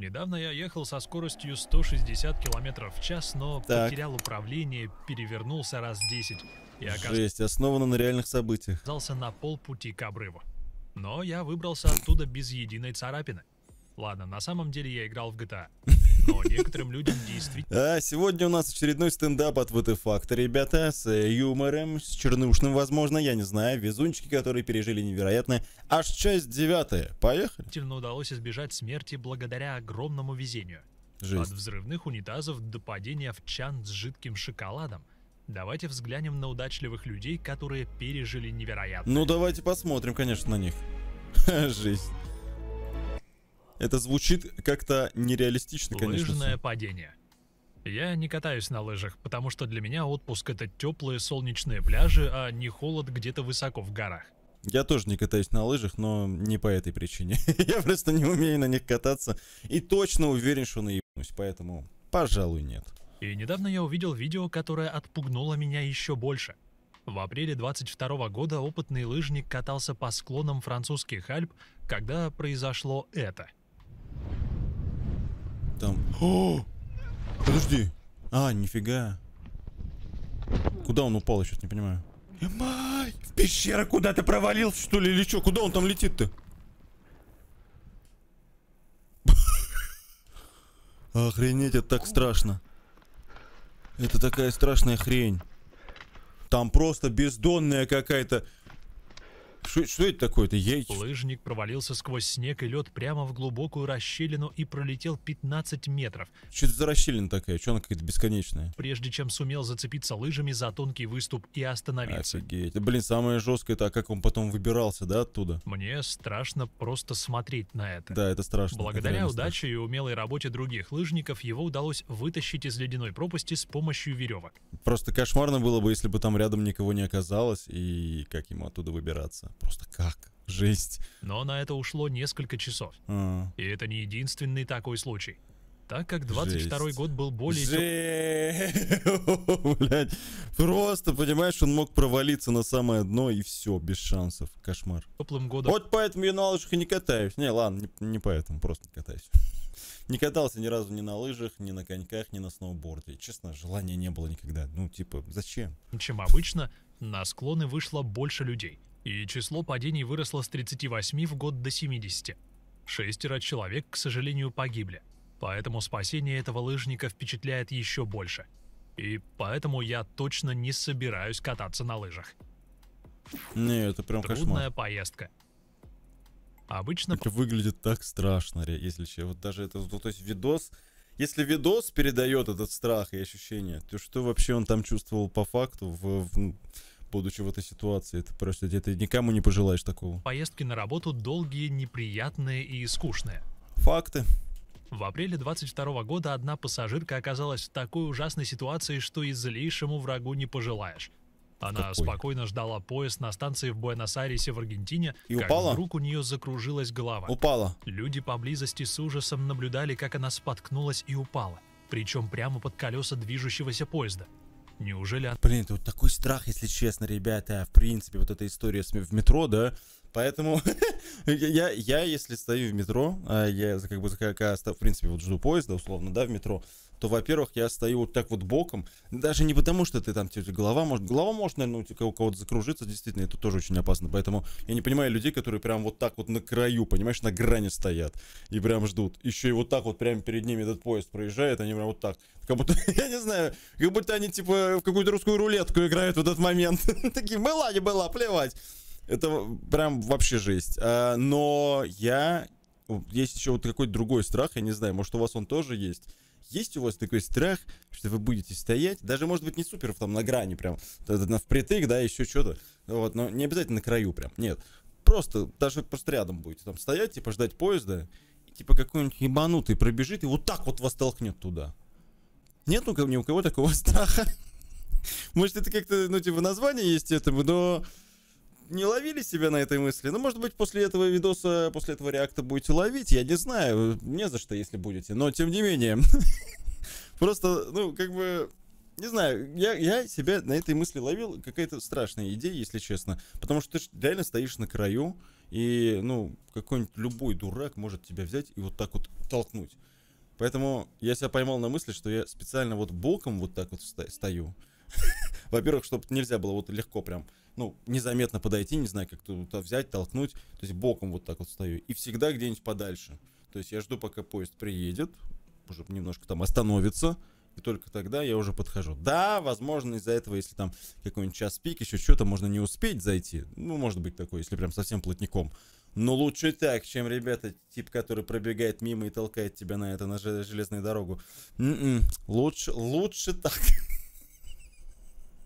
Недавно я ехал со скоростью 160 км в час, но так. потерял управление, перевернулся раз 10. И оказ... Жесть, основано на реальных событиях. Оказался на полпути к обрыву. Но я выбрался оттуда без единой царапины. Ладно, на самом деле я играл в GTA. Но некоторым людям действительно... А сегодня у нас очередной стендап от ВТ Факта, ребята, с э, юмором, с чернушным, возможно, я не знаю, везунчики, которые пережили невероятное. Аж часть девятая. Поехали. удалось избежать смерти благодаря огромному везению. Жизнь. От взрывных унитазов до падения в чан с жидким шоколадом. Давайте взглянем на удачливых людей, которые пережили невероятное. Ну давайте посмотрим, конечно, на них. Жизнь. Это звучит как-то нереалистично, конечно. Лыжное падение. Я не катаюсь на лыжах, потому что для меня отпуск это теплые солнечные пляжи, а не холод где-то высоко в горах. Я тоже не катаюсь на лыжах, но не по этой причине. Я просто не умею на них кататься и точно уверен, что наебнусь, поэтому, пожалуй, нет. И недавно я увидел видео, которое отпугнуло меня еще больше. В апреле 22 года опытный лыжник катался по склонам французских Альп, когда произошло это – там. О! Подожди. А, нифига. Куда он упал, я сейчас не понимаю. Эмай! В пещера куда ты провалился, что ли, или что? Куда он там летит-то? Охренеть, это так страшно. Это такая страшная хрень. Там просто бездонная какая-то... Что, что это такое-то? Я... Лыжник провалился сквозь снег и лед прямо в глубокую расщелину и пролетел 15 метров. Что это за расщелина такая? Что она какая-то бесконечная? Прежде чем сумел зацепиться лыжами за тонкий выступ и остановиться. Офигеть. Блин, самое жесткое это, а как он потом выбирался, да, оттуда? Мне страшно просто смотреть на это. Да, это страшно. Благодаря это удаче страшно. и умелой работе других лыжников его удалось вытащить из ледяной пропасти с помощью веревок. Просто кошмарно было бы, если бы там рядом никого не оказалось и как ему оттуда выбираться просто как? Жесть. Но на это ушло несколько часов. А. И это не единственный такой случай. Так как 22 год был более... Жесть. Просто, понимаешь, он мог провалиться на самое дно и все, без шансов. Кошмар. Теплым годом... Вот поэтому я на лыжах и не катаюсь. Не, ладно, не, не поэтому, просто не катаюсь. Не катался ни разу ни на лыжах, ни на коньках, ни на сноуборде. Честно, желания не было никогда. Ну, типа, зачем? Чем обычно, на склоны вышло больше людей и число падений выросло с 38 в год до 70. Шестеро человек, к сожалению, погибли, поэтому спасение этого лыжника впечатляет еще больше. И поэтому я точно не собираюсь кататься на лыжах. Не, это прям Трудная кошмар. Трудная поездка. Обычно... Это выглядит так страшно, если че. Вот даже это, то есть видос... Если видос передает этот страх и ощущение, то что вообще он там чувствовал по факту в, в ну, будучи в этой ситуации. Это просто где ты никому не пожелаешь такого. Поездки на работу долгие, неприятные и скучные. Факты. В апреле 22 года одна пассажирка оказалась в такой ужасной ситуации, что излишнему врагу не пожелаешь. Она Какой? спокойно ждала поезд на станции в Буэнос-Айресе в Аргентине, и как упала? вдруг у нее закружилась голова. Упала. Люди поблизости с ужасом наблюдали, как она споткнулась и упала, причем прямо под колеса движущегося поезда. Неужели она... Блин, вот такой страх, если честно, ребята. В принципе, вот эта история в метро, да? Поэтому я, я, если стою в метро, а я как бы, как, а, в принципе, вот жду поезда, условно, да, в метро, то, во-первых, я стою вот так вот боком, даже не потому, что ты там, тебе голова может, голова может, наверное, у кого-то закружиться, действительно, это тоже очень опасно, поэтому я не понимаю людей, которые прям вот так вот на краю, понимаешь, на грани стоят и прям ждут, еще и вот так вот прямо перед ними этот поезд проезжает, они прям вот так, как будто, я не знаю, как будто они типа в какую-то русскую рулетку играют в этот момент, такие, была не была, плевать. Это прям вообще жесть. А, но я... Есть еще вот какой-то другой страх, я не знаю, может у вас он тоже есть. Есть у вас такой страх, что вы будете стоять, даже, может быть, не супер, там, на грани прям, впритык, да, еще что-то, вот, но не обязательно на краю прям, нет. Просто, даже просто рядом будете там стоять, типа, ждать поезда, и, типа, какой-нибудь ебанутый пробежит и вот так вот вас толкнет туда. Нету ни у кого такого страха. Может, это как-то, ну, типа, название есть этому, но не ловили себя на этой мысли. Ну, может быть, после этого видоса, после этого реакта будете ловить, я не знаю. Не за что, если будете. Но, тем не менее. Просто, ну, как бы... Не знаю, я, я себя на этой мысли ловил. Какая-то страшная идея, если честно. Потому что ты реально стоишь на краю, и, ну, какой-нибудь любой дурак может тебя взять и вот так вот толкнуть. Поэтому я себя поймал на мысли, что я специально вот боком вот так вот стою. Во-первых, чтобы нельзя было вот легко прям ну, незаметно подойти, не знаю, как туда взять, толкнуть. То есть боком вот так вот стою. И всегда где-нибудь подальше. То есть я жду, пока поезд приедет, уже немножко там остановится, и только тогда я уже подхожу. Да, возможно, из-за этого, если там какой-нибудь час пик, еще что-то, можно не успеть зайти. Ну, может быть, такой, если прям совсем плотником. Но лучше так, чем, ребята, тип, который пробегает мимо и толкает тебя на это, на железную дорогу. М-м, лучше, лучше так.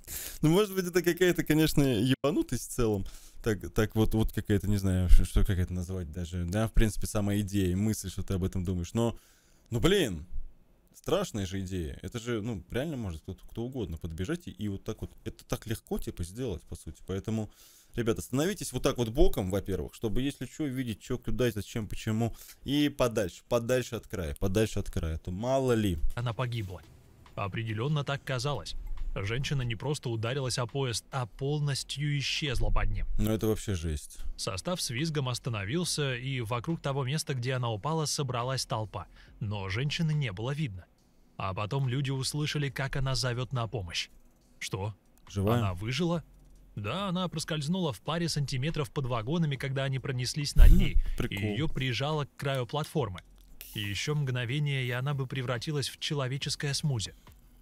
Ну, может быть, это какая-то, конечно, ебанутость в целом. Так, так вот, вот какая-то, не знаю, что как это назвать даже. Да, в принципе, сама идея, мысль, что ты об этом думаешь. Но, ну, блин, страшная же идея. Это же, ну, реально может кто-то, кто угодно подбежать и, и вот так вот. Это так легко, типа, сделать, по сути. Поэтому, ребята, становитесь вот так вот боком, во-первых, чтобы, если что, видеть, что, куда, зачем, почему. И подальше, подальше от края, подальше от края. А то мало ли. Она погибла. Определенно так казалось. Женщина не просто ударилась о поезд, а полностью исчезла под ним. Но ну, это вообще жесть. Состав с визгом остановился, и вокруг того места, где она упала, собралась толпа. Но женщины не было видно. А потом люди услышали, как она зовет на помощь. Что? Живая? Она выжила? Да, она проскользнула в паре сантиметров под вагонами, когда они пронеслись над хм, ней, и ее прижало к краю платформы. Еще мгновение, и она бы превратилась в человеческое смузи.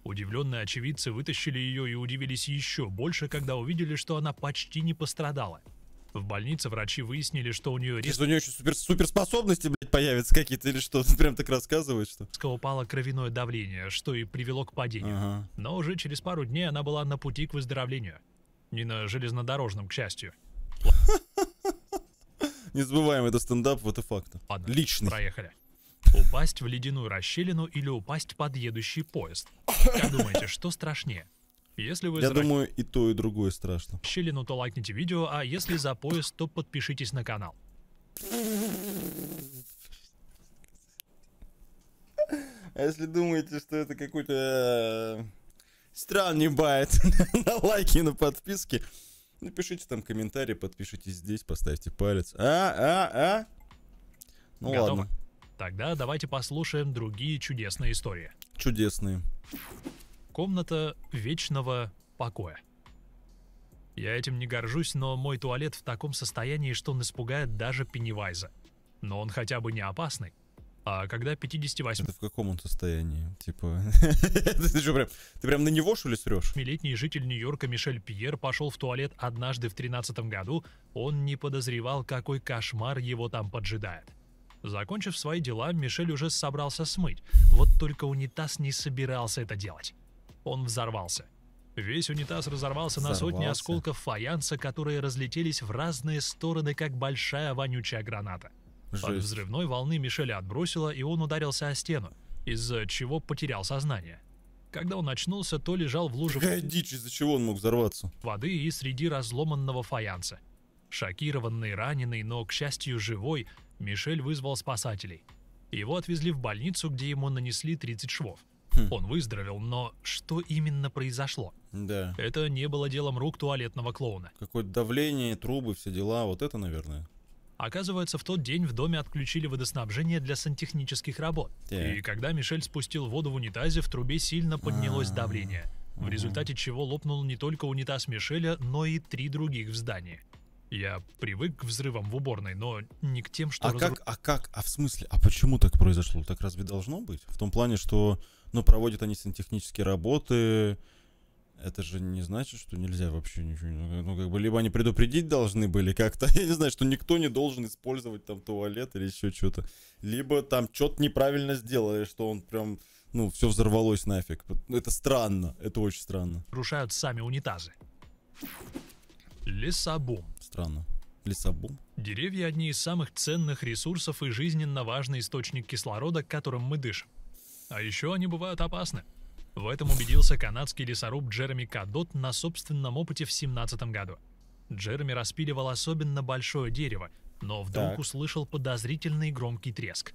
Удивленные очевидцы вытащили ее и удивились еще больше, когда увидели, что она почти не пострадала. В больнице врачи выяснили, что у нее... Рез... у нее еще супер, суперспособности, блядь, появятся какие-то или что? прям так рассказывают, что... Резко упало кровяное давление, что и привело к падению. Ага. Но уже через пару дней она была на пути к выздоровлению. Не на железнодорожном, к счастью. Не забываем, это стендап, вот и факт. Ладно, Личный. проехали. Упасть в ледяную расщелину или упасть под едущий поезд? Как думаете, что страшнее? Если вы Я за... думаю, и то, и другое страшно. Щелину, то лайкните видео, а если за поезд, то подпишитесь на канал. А если думаете, что это какой-то э, странный байт на лайки, на подписки, напишите там комментарий, подпишитесь здесь, поставьте палец. А, а, а. Ну Готово? ладно. Тогда давайте послушаем другие чудесные истории. Чудесные. Комната вечного покоя. Я этим не горжусь, но мой туалет в таком состоянии, что он испугает даже Пеннивайза. Но он хотя бы не опасный. А когда 58... Это в каком он состоянии? Типа... ты что, прям... Ты прям на него, что ли, срешь? Летний житель Нью-Йорка Мишель Пьер пошел в туалет однажды в 13 году. Он не подозревал, какой кошмар его там поджидает. Закончив свои дела, Мишель уже собрался смыть. Вот только унитаз не собирался это делать. Он взорвался. Весь унитаз разорвался, взорвался. на сотни осколков фаянса, которые разлетелись в разные стороны, как большая вонючая граната. Жесть. От взрывной волны Мишеля отбросило, и он ударился о стену, из-за чего потерял сознание. Когда он очнулся, то лежал в луже... Какая дичь, из-за чего он мог взорваться? ...воды и среди разломанного фаянса. Шокированный, раненый, но, к счастью, живой, Мишель вызвал спасателей. Его отвезли в больницу, где ему нанесли 30 швов. Хм. Он выздоровел, но что именно произошло? Да. Это не было делом рук туалетного клоуна. Какое-то давление, трубы, все дела, вот это, наверное. Оказывается, в тот день в доме отключили водоснабжение для сантехнических работ. Так. И когда Мишель спустил воду в унитазе, в трубе сильно поднялось А-а-а. давление, в результате чего лопнул не только унитаз Мишеля, но и три других в здании. Я привык к взрывам в уборной, но не к тем, что... А разру... как, а как, а в смысле, а почему так произошло? Так разве должно быть? В том плане, что, ну, проводят они сантехнические работы, это же не значит, что нельзя вообще ничего. Ну, как бы, либо они предупредить должны были как-то, я не знаю, что никто не должен использовать там туалет или еще что-то. Либо там что-то неправильно сделали, что он прям, ну, все взорвалось нафиг. Ну, это странно, это очень странно. Рушают сами унитазы. Лесобум страну. Лиссабон. Деревья – одни из самых ценных ресурсов и жизненно важный источник кислорода, которым мы дышим. А еще они бывают опасны. В этом убедился канадский лесоруб Джереми Кадот на собственном опыте в 17 году. Джереми распиливал особенно большое дерево, но вдруг так. услышал подозрительный громкий треск.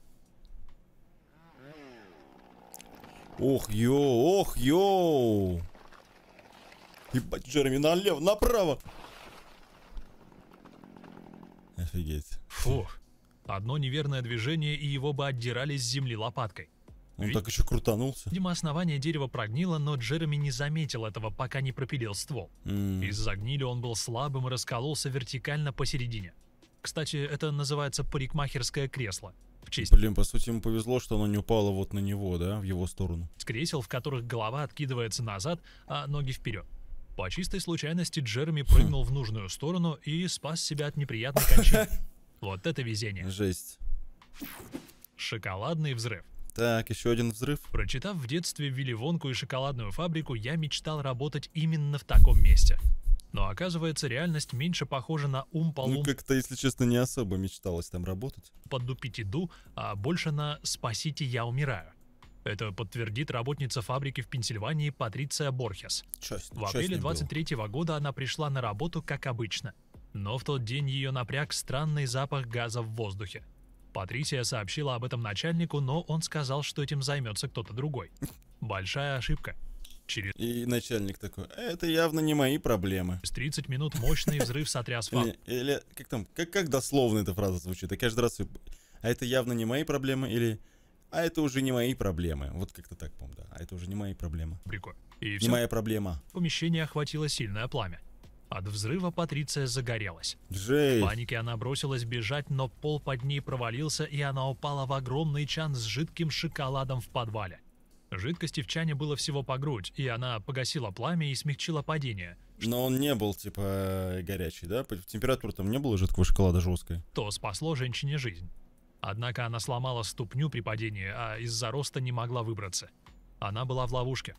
Ох, йоу, ох, йоу! Ебать, Джереми, налево, направо! Офигеть. Фу. Одно неверное движение, и его бы отдирали с земли лопаткой. Он Ведь... так еще крутанулся. Видимо, основание дерева прогнило, но Джереми не заметил этого, пока не пропилил ствол. Mm. Из-за гнили он был слабым и раскололся вертикально посередине. Кстати, это называется парикмахерское кресло. В честь... Блин, по сути, ему повезло, что оно не упало вот на него, да, в его сторону. С кресел, в которых голова откидывается назад, а ноги вперед. По чистой случайности Джереми хм. прыгнул в нужную сторону и спас себя от неприятной кончины. Вот это везение. Жесть. Шоколадный взрыв. Так, еще один взрыв. Прочитав в детстве Вилли Вонку и шоколадную фабрику, я мечтал работать именно в таком месте. Но оказывается, реальность меньше похожа на ум полум. Ну, как-то, если честно, не особо мечталось там работать. Поддупить иду, а больше на «спасите, я умираю». Это подтвердит работница фабрики в Пенсильвании Патриция Борхес. Часть, в апреле 23 -го года она пришла на работу как обычно, но в тот день ее напряг странный запах газа в воздухе. Патрисия сообщила об этом начальнику, но он сказал, что этим займется кто-то другой. Большая ошибка. Через... И начальник такой, это явно не мои проблемы. С 30 минут мощный взрыв сотряс фаб. Или, как там, как, как дословно эта фраза звучит? Я каждый раз... А это явно не мои проблемы, или а это уже не мои проблемы. Вот как-то так, помню, да. А это уже не мои проблемы. Прикольно. И не все. моя проблема. Помещение охватило сильное пламя. От взрыва Патриция загорелась. Жесть. В панике она бросилась бежать, но пол под ней провалился, и она упала в огромный чан с жидким шоколадом в подвале. Жидкости в чане было всего по грудь, и она погасила пламя и смягчила падение. Но он не был, типа, горячий, да? Температура там не было жидкого шоколада жесткой. То спасло женщине жизнь. Однако она сломала ступню при падении, а из-за роста не могла выбраться. Она была в ловушке.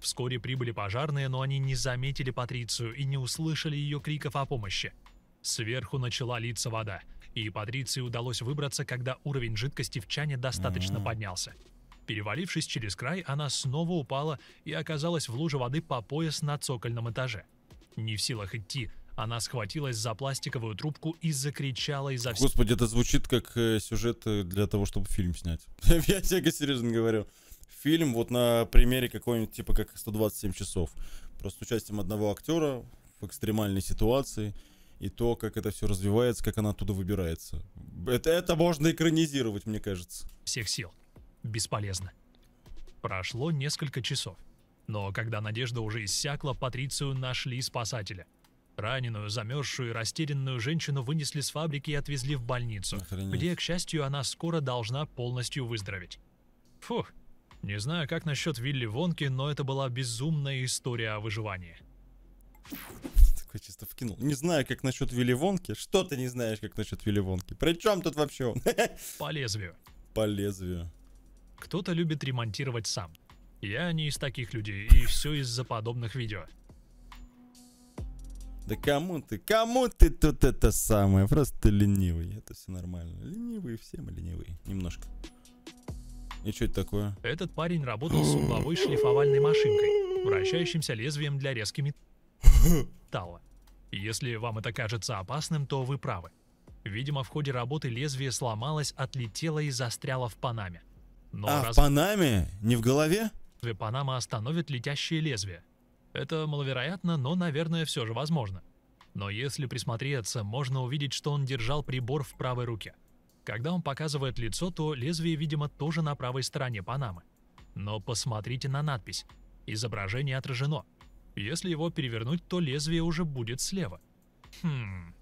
Вскоре прибыли пожарные, но они не заметили Патрицию и не услышали ее криков о помощи. Сверху начала литься вода, и Патриции удалось выбраться, когда уровень жидкости в чане достаточно mm-hmm. поднялся. Перевалившись через край, она снова упала и оказалась в луже воды по пояс на цокольном этаже. Не в силах идти, она схватилась за пластиковую трубку и закричала изо всех... Господи, это звучит как э, сюжет э, для того, чтобы фильм снять. Я тебе серьезно говорю. Фильм вот на примере какой-нибудь, типа как 127 часов. Просто с участием одного актера в экстремальной ситуации. И то, как это все развивается, как она оттуда выбирается. Это, это можно экранизировать, мне кажется. Всех сил. Бесполезно. Прошло несколько часов. Но когда надежда уже иссякла, Патрицию нашли спасателя — Раненую, замерзшую и растерянную женщину вынесли с фабрики и отвезли в больницу, Охренеть. где, к счастью, она скоро должна полностью выздороветь. Фух, не знаю, как насчет Вилли Вонки, но это была безумная история о выживании. Такой чисто вкинул. Не знаю, как насчет Вилли Вонки. Что ты не знаешь, как насчет Вилли Вонки? При чем тут вообще По лезвию. По лезвию. Кто-то любит ремонтировать сам. Я не из таких людей, и все из-за подобных видео. Да кому ты? Кому ты тут это самое? Просто ленивый. Это все нормально. Ленивые все мы ленивые. Немножко. И что это такое? Этот парень работал с угловой шлифовальной машинкой, вращающимся лезвием для резки металла. Если вам это кажется опасным, то вы правы. Видимо, в ходе работы лезвие сломалось, отлетело и застряло в Панаме. Но а, раз... в Панаме? Не в голове? Панама остановит летящее лезвие. Это маловероятно, но, наверное, все же возможно. Но если присмотреться, можно увидеть, что он держал прибор в правой руке. Когда он показывает лицо, то лезвие, видимо, тоже на правой стороне Панамы. Но посмотрите на надпись. Изображение отражено. Если его перевернуть, то лезвие уже будет слева. Хм...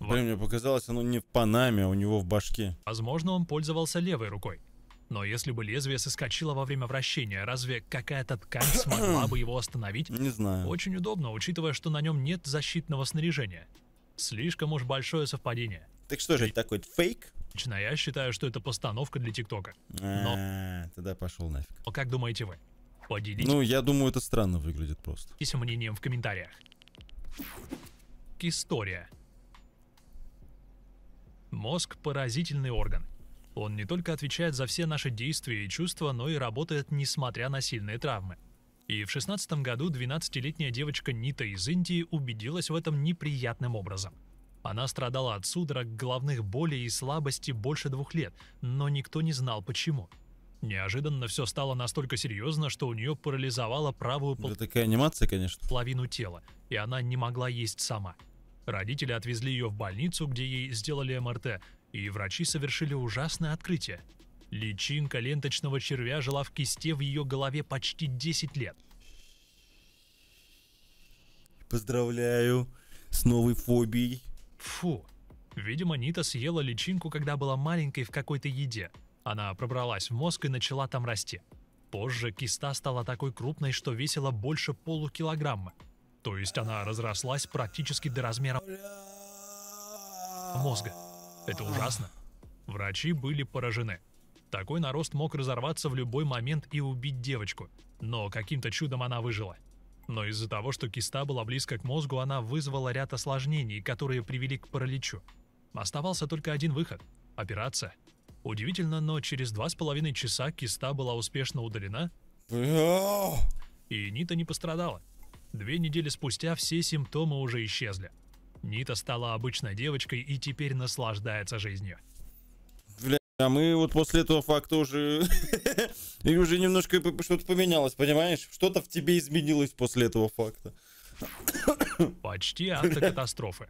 Блин, мне показалось, оно не в Панаме, а у него в башке. Возможно, он пользовался левой рукой. Но если бы лезвие соскочило во время вращения, разве какая-то ткань смогла бы его остановить? Не знаю. Очень удобно, учитывая, что на нем нет защитного снаряжения. Слишком уж большое совпадение. Так что же это такой фейк? Лично я считаю, что это постановка для ТикТока. А, Но... тогда пошел нафиг. А как думаете вы? Поделитесь. Ну, я думаю, это странно выглядит просто. С мнением в комментариях. История. Мозг – поразительный орган. Он не только отвечает за все наши действия и чувства, но и работает несмотря на сильные травмы. И в 16 году 12-летняя девочка Нита из Индии убедилась в этом неприятным образом. Она страдала от судорог, головных болей и слабости больше двух лет, но никто не знал почему. Неожиданно все стало настолько серьезно, что у нее парализовала правую пол... Это такая анимация, конечно. половину тела, и она не могла есть сама. Родители отвезли ее в больницу, где ей сделали МРТ, и врачи совершили ужасное открытие. Личинка ленточного червя жила в кисте в ее голове почти 10 лет. Поздравляю с новой фобией. Фу. Видимо, Нита съела личинку, когда была маленькой в какой-то еде. Она пробралась в мозг и начала там расти. Позже киста стала такой крупной, что весила больше полукилограмма. То есть она разрослась практически до размера мозга. Это ужасно. Врачи были поражены. Такой нарост мог разорваться в любой момент и убить девочку, но каким-то чудом она выжила. Но из-за того, что киста была близко к мозгу, она вызвала ряд осложнений, которые привели к параличу. Оставался только один выход – операция. Удивительно, но через два с половиной часа киста была успешно удалена, и Нита не пострадала. Две недели спустя все симптомы уже исчезли – Нита стала обычной девочкой и теперь наслаждается жизнью. Бля, а мы вот после этого факта уже... И уже немножко что-то поменялось, понимаешь? Что-то в тебе изменилось после этого факта. Почти автокатастрофы.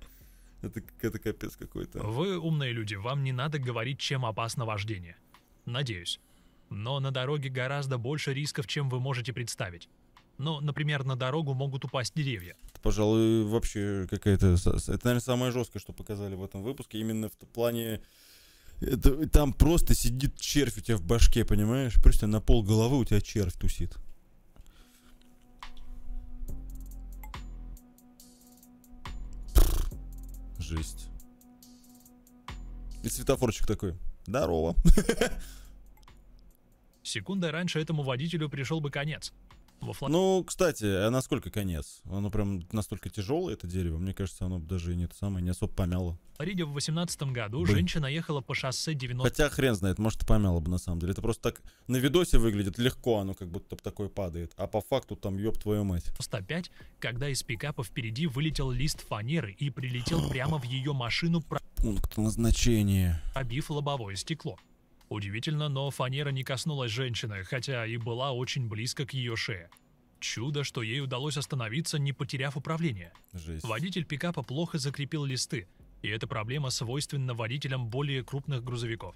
Это, это капец какой-то. Вы умные люди, вам не надо говорить, чем опасно вождение. Надеюсь. Но на дороге гораздо больше рисков, чем вы можете представить. Ну, например, на дорогу могут упасть деревья. Это, пожалуй, вообще какая-то... Это, наверное, самое жесткое, что показали в этом выпуске. Именно в плане... Это, там просто сидит червь у тебя в башке, понимаешь? Просто на пол головы у тебя червь тусит. Жесть. И светофорчик такой. Здорово. Секундой раньше этому водителю пришел бы конец во флаг. Ну, кстати, а насколько конец? Оно прям настолько тяжелое, это дерево. Мне кажется, оно даже и не то самое, не особо помяло. В Риде в 18 году Блин. женщина ехала по шоссе 90... Хотя хрен знает, может и помяло бы на самом деле. Это просто так на видосе выглядит легко, оно как будто такое падает. А по факту там, ёб твою мать. 105, когда из пикапа впереди вылетел лист фанеры и прилетел прямо в ее машину... Пункт назначения. Обив лобовое стекло. Удивительно, но фанера не коснулась женщины, хотя и была очень близко к ее шее. Чудо, что ей удалось остановиться, не потеряв управление. Жесть. Водитель пикапа плохо закрепил листы, и эта проблема свойственна водителям более крупных грузовиков.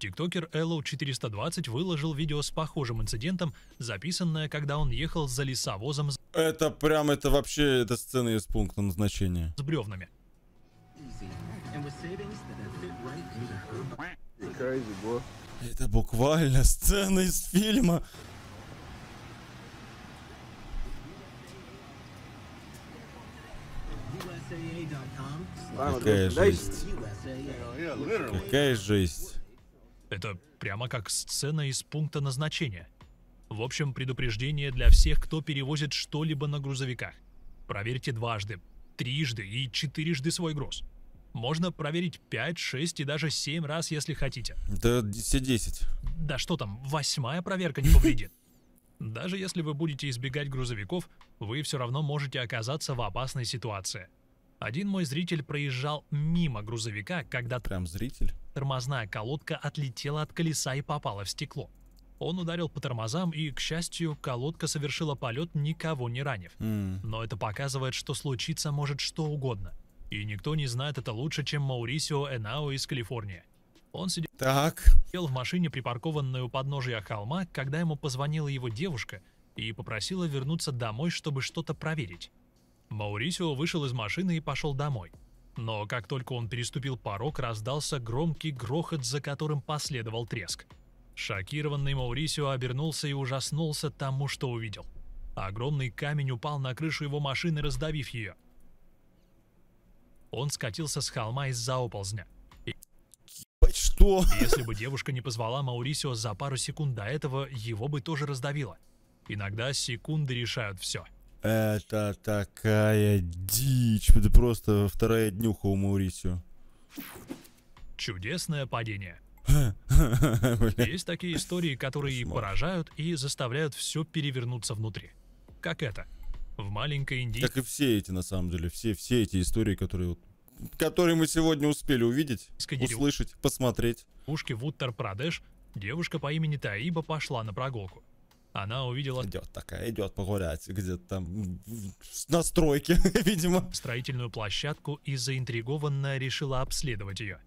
Тиктокер Эллоу 420 выложил видео с похожим инцидентом, записанное, когда он ехал за лесовозом Это прям, это вообще, это сцена из пункта назначения. С бревнами. Это буквально сцена из фильма. Какая жесть. Какая жесть. Это прямо как сцена из пункта назначения. В общем, предупреждение для всех, кто перевозит что-либо на грузовиках. Проверьте дважды, трижды и четырежды свой груз. Можно проверить 5, 6 и даже 7 раз, если хотите. Да все 10. Да что там, восьмая проверка не повредит. Даже если вы будете избегать грузовиков, вы все равно можете оказаться в опасной ситуации. Один мой зритель проезжал мимо грузовика, когда Прям зритель? тормозная колодка отлетела от колеса и попала в стекло. Он ударил по тормозам, и, к счастью, колодка совершила полет, никого не ранив. Mm. Но это показывает, что случиться может что угодно – и никто не знает это лучше, чем Маурисио Энао из Калифорнии. Он сидел так. в машине, припаркованной у подножия холма, когда ему позвонила его девушка и попросила вернуться домой, чтобы что-то проверить. Маурисио вышел из машины и пошел домой. Но как только он переступил порог, раздался громкий грохот, за которым последовал треск. Шокированный Маурисио обернулся и ужаснулся тому, что увидел. Огромный камень упал на крышу его машины, раздавив ее – он скатился с холма из-за оползня. Ебать, что? Если бы девушка не позвала Маурисио за пару секунд до этого, его бы тоже раздавило. Иногда секунды решают все. Это такая дичь. Это просто вторая днюха у Маурисио. Чудесное падение. Есть такие истории, которые Смарт. поражают и заставляют все перевернуться внутри. Как это? в маленькой Индии. Как и все эти, на самом деле, все, все эти истории, которые которые мы сегодня успели увидеть, Скадирил. услышать, посмотреть. Ушки в Уттар-Прадеш девушка по имени Таиба пошла на прогулку. Она увидела... Идет такая, идет погулять где-то там на стройке, видимо. Строительную площадку и заинтригованно решила обследовать ее.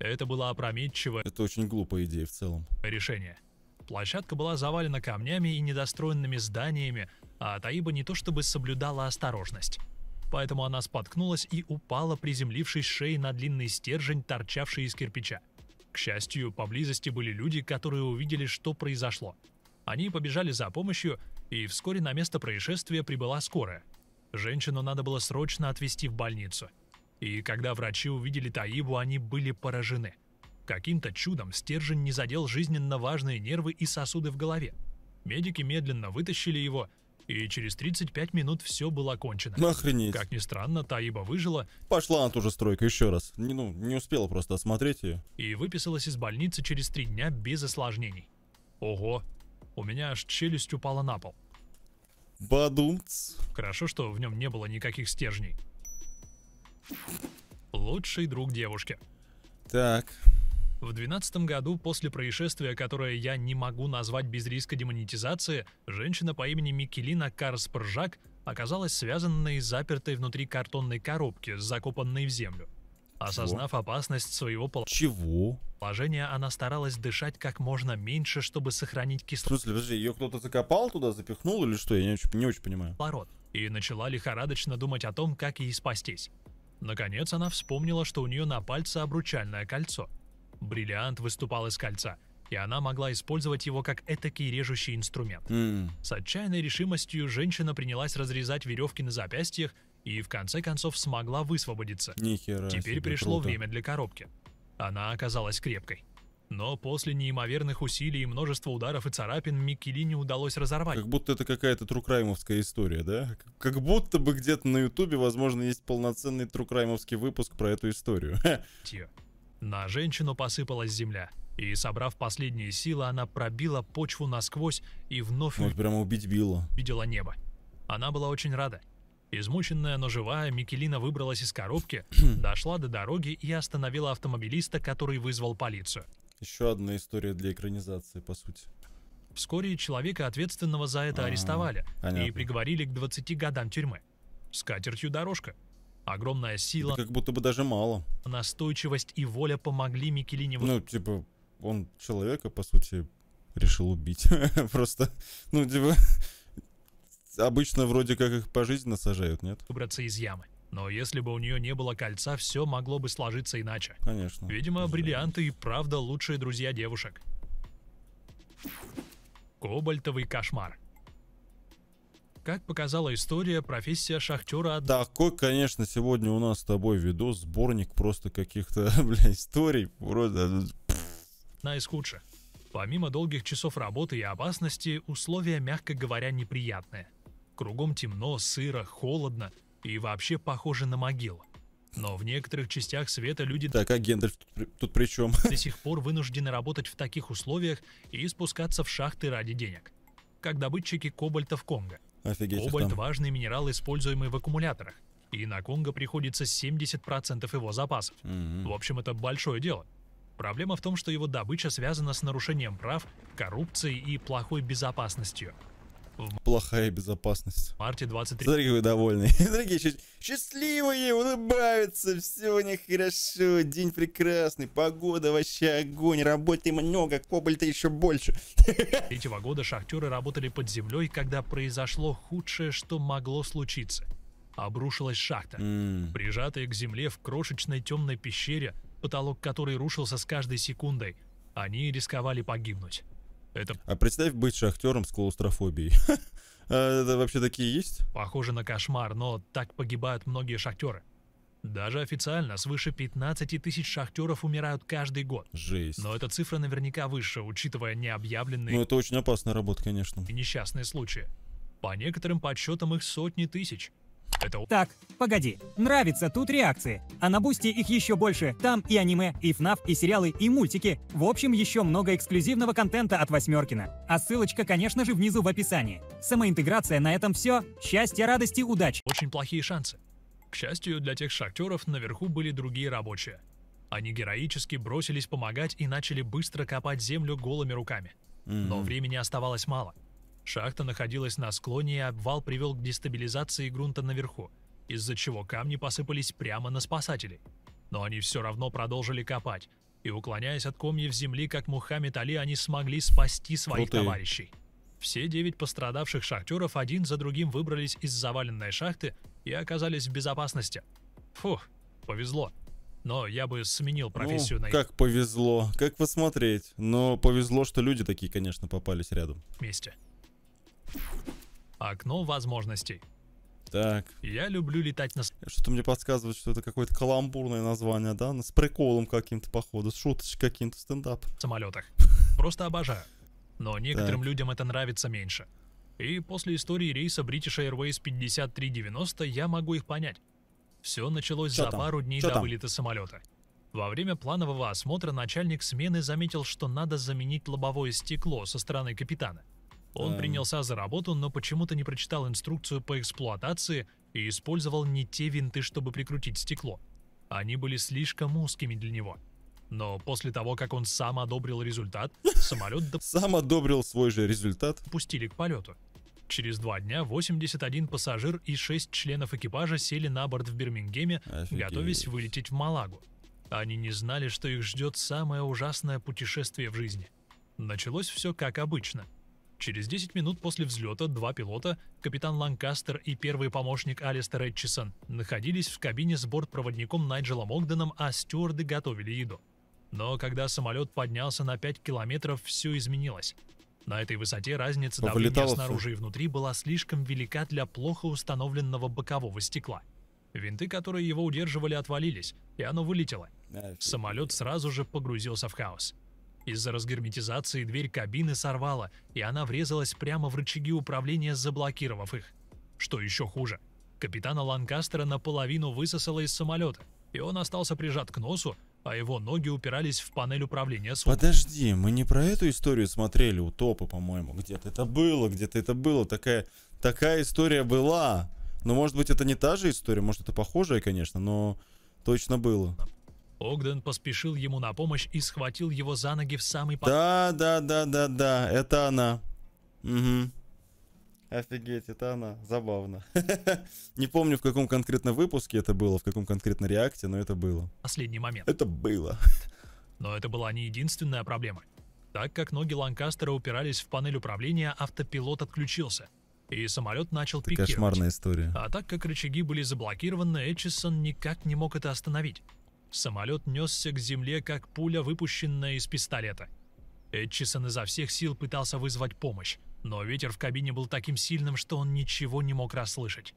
Это было опрометчиво... Это очень глупая идея в целом. Решение. Площадка была завалена камнями и недостроенными зданиями, а Таиба не то чтобы соблюдала осторожность. Поэтому она споткнулась и упала, приземлившись шеей на длинный стержень, торчавший из кирпича. К счастью, поблизости были люди, которые увидели, что произошло. Они побежали за помощью, и вскоре на место происшествия прибыла скорая. Женщину надо было срочно отвезти в больницу. И когда врачи увидели Таибу, они были поражены. Каким-то чудом стержень не задел жизненно важные нервы и сосуды в голове. Медики медленно вытащили его – и через 35 минут все было окончено. Охренеть. Как ни странно, Таиба выжила. Пошла на ту же стройку еще раз. Не, ну, не успела просто осмотреть ее. И выписалась из больницы через три дня без осложнений. Ого, у меня аж челюсть упала на пол. Бадумц. Хорошо, что в нем не было никаких стержней. Лучший друг девушки. Так. В 2012 году, после происшествия, которое я не могу назвать без риска демонетизации, женщина по имени Микелина Карспржак оказалась связанной и запертой внутри картонной коробки, закопанной в землю. Осознав Чего? опасность своего пол... Чего? положения, она старалась дышать как можно меньше, чтобы сохранить кислород. В смысле, подожди, ее кто-то закопал туда, запихнул или что? Я не очень, не очень понимаю. Кислород. И начала лихорадочно думать о том, как ей спастись. Наконец, она вспомнила, что у нее на пальце обручальное кольцо. Бриллиант выступал из кольца, и она могла использовать его как этакий режущий инструмент. Mm. С отчаянной решимостью женщина принялась разрезать веревки на запястьях и в конце концов смогла высвободиться. Нихера Теперь себе, пришло круто. время для коробки. Она оказалась крепкой. Но после неимоверных усилий и множества ударов и царапин Микелине удалось разорвать. Как будто это какая-то трукраймовская история, да? Как будто бы где-то на ютубе, возможно, есть полноценный трукраймовский выпуск про эту историю. Тио. На женщину посыпалась земля. И, собрав последние силы, она пробила почву насквозь и вновь... Вот прямо убить Билла. Видела небо. Она была очень рада. Измученная, но живая, Микелина выбралась из коробки, дошла до дороги и остановила автомобилиста, который вызвал полицию. Еще одна история для экранизации, по сути. Вскоре человека, ответственного за это, а -а -а. арестовали Понятно. и приговорили к 20 годам тюрьмы. С катертью дорожка. Огромная сила. Это как будто бы даже мало. Настойчивость и воля помогли Микелине. Ну, типа, он человека, по сути, решил убить. Просто, ну, типа, обычно вроде как их по жизни насажают, нет? Выбраться из ямы. Но если бы у нее не было кольца, все могло бы сложиться иначе. Конечно. Видимо, бриллианты и правда лучшие друзья девушек. Кобальтовый кошмар. Как показала история, профессия шахтера... Такой, конечно, сегодня у нас с тобой видос, сборник просто каких-то, бля, историй. Просто... Ну, одна из Помимо долгих часов работы и опасности, условия, мягко говоря, неприятные. Кругом темно, сыро, холодно и вообще похоже на могилу. Но в некоторых частях света люди... Так, а Гендальф тут, тут при чем? До сих пор вынуждены работать в таких условиях и спускаться в шахты ради денег. Как добытчики кобальта в Конго. Офигеть. Кобальт – важный минерал, используемый в аккумуляторах. И на Конго приходится 70% его запасов. Угу. В общем, это большое дело. Проблема в том, что его добыча связана с нарушением прав, коррупцией и плохой безопасностью. Плохая безопасность. В марте 23. Смотри, какой довольный. Дорогие, сч счастливые, улыбаются, все у них хорошо, день прекрасный, погода вообще огонь, работы много, кобальта еще больше. Третьего года шахтеры работали под землей, когда произошло худшее, что могло случиться. Обрушилась шахта. Mm. Прижатая к земле в крошечной темной пещере, потолок которой рушился с каждой секундой, они рисковали погибнуть. Это... А представь быть шахтером с клаустрофобией. А это вообще такие есть? Похоже на кошмар, но так погибают многие шахтеры. Даже официально свыше 15 тысяч шахтеров умирают каждый год. Жесть. Но эта цифра наверняка выше, учитывая необъявленные... Ну это очень опасная работа, конечно. И несчастные случаи. По некоторым подсчетам их сотни тысяч. Это... Так, погоди. Нравится тут реакции. А на бусте их еще больше. Там и аниме, и фнаф, и сериалы, и мультики. В общем, еще много эксклюзивного контента от Восьмеркина. А ссылочка, конечно же, внизу в описании. Самоинтеграция на этом все. Счастья, радости, удачи. Очень плохие шансы. К счастью, для тех шахтеров наверху были другие рабочие. Они героически бросились помогать и начали быстро копать землю голыми руками. Но времени оставалось мало. Шахта находилась на склоне, и обвал привел к дестабилизации грунта наверху, из-за чего камни посыпались прямо на спасателей. Но они все равно продолжили копать, и уклоняясь от комьев земли, как Мухаммед Али, они смогли спасти своих Крутые. товарищей. Все девять пострадавших шахтеров один за другим выбрались из заваленной шахты и оказались в безопасности. Фух, повезло. Но я бы сменил ну, профессию ну, на их. Как повезло, как посмотреть. Но повезло, что люди такие, конечно, попались рядом. Вместе. Окно возможностей. Так. Я люблю летать на... Что-то мне подсказывает, что это какое-то каламбурное название, да? С приколом каким-то, походу, с шуточкой каким-то стендап. В самолетах. Просто обожаю. Но некоторым так. людям это нравится меньше. И после истории рейса British Airways 5390 я могу их понять. Все началось Чё за там? пару дней Чё до там? вылета самолета. Во время планового осмотра начальник смены заметил, что надо заменить лобовое стекло со стороны капитана – он эм. принялся за работу, но почему-то не прочитал инструкцию по эксплуатации и использовал не те винты, чтобы прикрутить стекло. Они были слишком узкими для него. Но после того, как он сам одобрил результат, самолет доп... сам одобрил свой же результат. Пустили к полету. Через два дня 81 пассажир и 6 членов экипажа сели на борт в Бирмингеме, Офигеть. готовясь вылететь в Малагу. Они не знали, что их ждет самое ужасное путешествие в жизни. Началось все как обычно – Через 10 минут после взлета два пилота, капитан Ланкастер и первый помощник Алистер Эдчисон, находились в кабине с бортпроводником Найджелом Огденом, а стюарды готовили еду. Но когда самолет поднялся на 5 километров, все изменилось. На этой высоте разница давления снаружи и внутри была слишком велика для плохо установленного бокового стекла. Винты, которые его удерживали, отвалились, и оно вылетело. Самолет сразу же погрузился в хаос. Из-за разгерметизации дверь кабины сорвала, и она врезалась прямо в рычаги управления, заблокировав их. Что еще хуже, капитана Ланкастера наполовину высосало из самолета, и он остался прижат к носу, а его ноги упирались в панель управления судна. Подожди, мы не про эту историю смотрели у Топа, по-моему. Где-то это было, где-то это было. Такая, такая история была. Но может быть это не та же история, может это похожая, конечно, но точно было. Огден поспешил ему на помощь и схватил его за ноги в самый... Да, да, да, да, да, это она. Угу. Офигеть, это она. Забавно. Не помню, в каком конкретно выпуске это было, в каком конкретно реакте, но это было. Последний момент. Это было. Но это была не единственная проблема. Так как ноги Ланкастера упирались в панель управления, автопилот отключился. И самолет начал это пикировать. кошмарная история. А так как рычаги были заблокированы, Эчисон никак не мог это остановить. Самолет несся к земле, как пуля, выпущенная из пистолета. Эдчисон изо всех сил пытался вызвать помощь, но ветер в кабине был таким сильным, что он ничего не мог расслышать.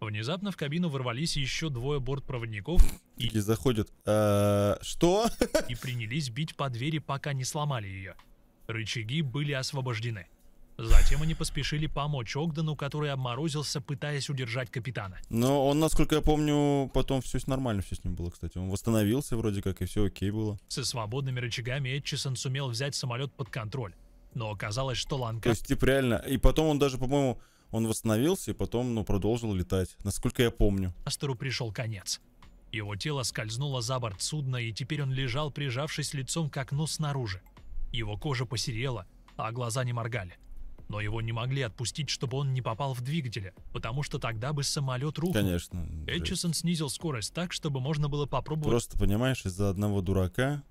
Внезапно в кабину ворвались еще двое бортпроводников и... Или заходят... -а, что? И принялись бить по двери, пока не сломали ее. Рычаги были освобождены. Затем они поспешили помочь Огдену, который обморозился, пытаясь удержать капитана. Но он, насколько я помню, потом все нормально все с ним было, кстати. Он восстановился вроде как, и все окей было. Со свободными рычагами Эдчисон сумел взять самолет под контроль. Но оказалось, что Ланка... То есть, типа, реально. И потом он даже, по-моему, он восстановился и потом, ну, продолжил летать. Насколько я помню. Астеру пришел конец. Его тело скользнуло за борт судна, и теперь он лежал, прижавшись лицом к окну снаружи. Его кожа посерела, а глаза не моргали но его не могли отпустить, чтобы он не попал в двигатели, потому что тогда бы самолет рухнул. Конечно. Эдчисон снизил скорость так, чтобы можно было попробовать... Просто, понимаешь, из-за одного дурака,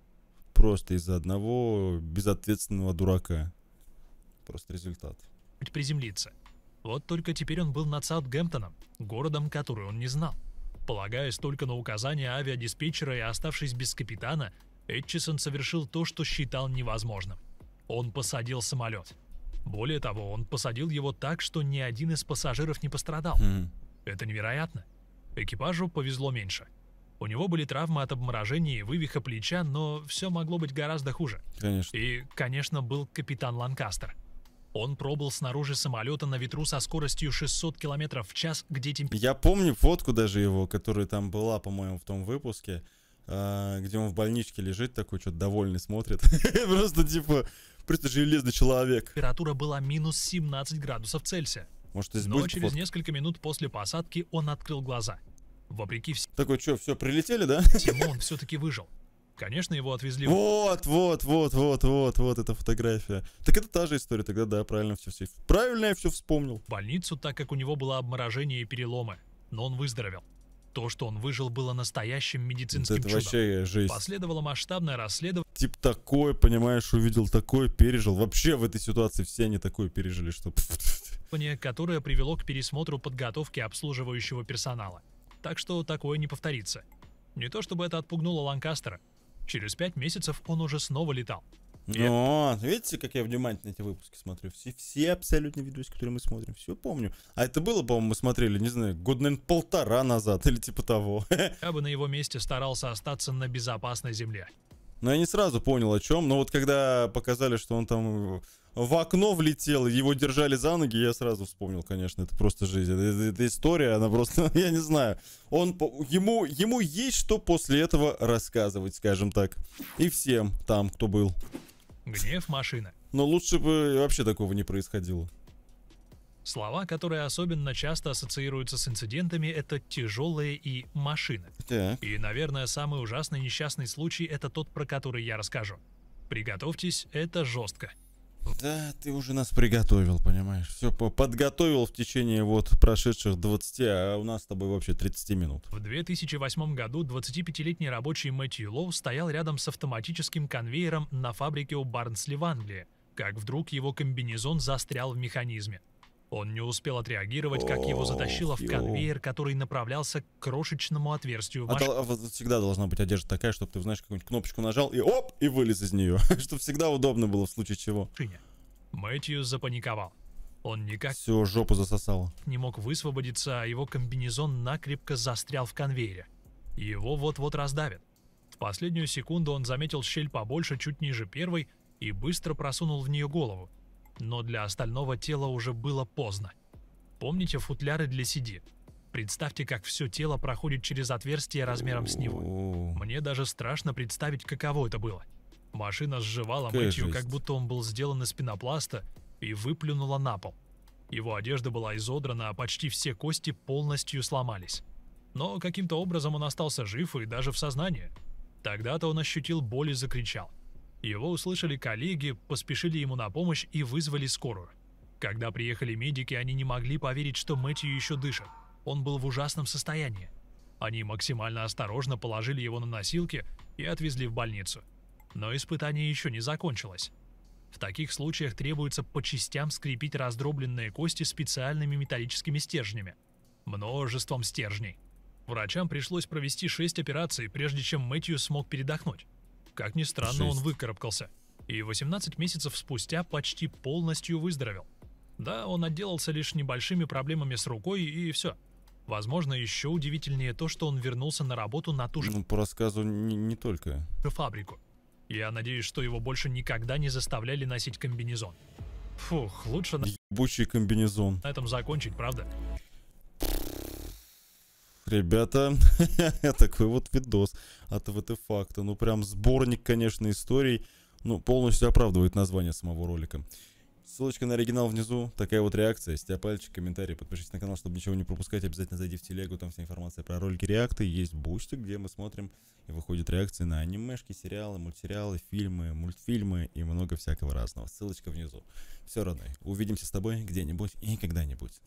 просто из-за одного безответственного дурака, просто результат. Приземлиться. Вот только теперь он был над Саутгемптоном, городом, который он не знал. Полагаясь только на указания авиадиспетчера и оставшись без капитана, Эдчисон совершил то, что считал невозможным. Он посадил самолет. Более того, он посадил его так, что ни один из пассажиров не пострадал. Mm. Это невероятно. Экипажу повезло меньше. У него были травмы от обморожения и вывиха плеча, но все могло быть гораздо хуже. Конечно. И, конечно, был капитан Ланкастер. Он пробыл снаружи самолета на ветру со скоростью 600 км в час, где температура... Я помню фотку даже его, которая там была, по-моему, в том выпуске а, где он в больничке лежит такой, что-то довольный смотрит. Просто типа, просто железный человек. Температура была минус 17 градусов Цельсия. Может, Но через несколько минут после посадки он открыл глаза. Вопреки всему... Такой, что, все, прилетели, да? Всему он все-таки выжил. Конечно, его отвезли... Вот, вот, вот, вот, вот, вот эта фотография. Так это та же история, тогда да, правильно все, все. Правильно я все вспомнил. В больницу, так как у него было обморожение и переломы. Но он выздоровел. То, что он выжил, было настоящим медицинским это чудом. вообще э, жесть. Последовало масштабное расследование. Тип такое, понимаешь, увидел такое, пережил. Вообще в этой ситуации все они такое пережили, что... Которое привело к пересмотру подготовки обслуживающего персонала. Так что такое не повторится. Не то чтобы это отпугнуло Ланкастера. Через пять месяцев он уже снова летал. Ну, видите, как я внимательно эти выпуски смотрю. Все, все абсолютно видосы, которые мы смотрим, все помню. А это было, по-моему, мы смотрели, не знаю, год, наверное, полтора назад или типа того. Я бы на его месте старался остаться на безопасной земле. Ну я не сразу понял, о чем. Но вот когда показали, что он там в окно влетел, его держали за ноги, я сразу вспомнил, конечно, это просто жизнь. Это, это, это история, она просто, я не знаю. Он, ему, ему есть что после этого рассказывать, скажем так. И всем там, кто был. Гнев машина. Но лучше бы вообще такого не происходило. Слова, которые особенно часто ассоциируются с инцидентами, это тяжелые и машина. Так. И, наверное, самый ужасный несчастный случай это тот, про который я расскажу. Приготовьтесь, это жестко. Да, ты уже нас приготовил, понимаешь. Все подготовил в течение вот прошедших 20, а у нас с тобой вообще 30 минут. В 2008 году 25-летний рабочий Мэтью Лоу стоял рядом с автоматическим конвейером на фабрике у Барнсли в Англии, как вдруг его комбинезон застрял в механизме. Он не успел отреагировать, как его затащило в конвейер, который направлялся к крошечному отверстию А, а всегда должна быть одежда такая, чтобы ты, знаешь, какую-нибудь кнопочку нажал и оп, и вылез из нее. чтобы всегда удобно было в случае чего. Мэтью запаниковал. Он никак... Все, жопу засосало. Не мог высвободиться, а его комбинезон накрепко застрял в конвейере. Его вот-вот раздавит. В последнюю секунду он заметил щель побольше, чуть ниже первой, и быстро просунул в нее голову но для остального тела уже было поздно. Помните футляры для CD? Представьте, как все тело проходит через отверстие размером с него. Мне даже страшно представить, каково это было. Машина сживала Какая мытью, как будто он был сделан из пенопласта, и выплюнула на пол. Его одежда была изодрана, а почти все кости полностью сломались. Но каким-то образом он остался жив и даже в сознании. Тогда-то он ощутил боль и закричал – его услышали коллеги, поспешили ему на помощь и вызвали скорую. Когда приехали медики, они не могли поверить, что Мэтью еще дышит. Он был в ужасном состоянии. Они максимально осторожно положили его на носилки и отвезли в больницу. Но испытание еще не закончилось. В таких случаях требуется по частям скрепить раздробленные кости специальными металлическими стержнями. Множеством стержней. Врачам пришлось провести 6 операций, прежде чем Мэтью смог передохнуть. Как ни странно, Жесть. он выкарабкался. И 18 месяцев спустя почти полностью выздоровел. Да, он отделался лишь небольшими проблемами с рукой и все. Возможно, еще удивительнее то, что он вернулся на работу на ту же... Ну, по рассказу не, не только. ...фабрику. Я надеюсь, что его больше никогда не заставляли носить комбинезон. Фух, лучше... на. Ебучий комбинезон. На этом закончить, правда? Ребята, такой вот видос от ВТ Факта. Ну, прям сборник, конечно, историй. Ну, полностью оправдывает название самого ролика. Ссылочка на оригинал внизу. Такая вот реакция. Ставьте пальчик, комментарий, подпишитесь на канал, чтобы ничего не пропускать. Обязательно зайди в телегу, там вся информация про ролики реакты. Есть бусти, где мы смотрим и выходят реакции на анимешки, сериалы, мультсериалы, фильмы, мультфильмы и много всякого разного. Ссылочка внизу. Все, родной, увидимся с тобой где-нибудь и когда-нибудь.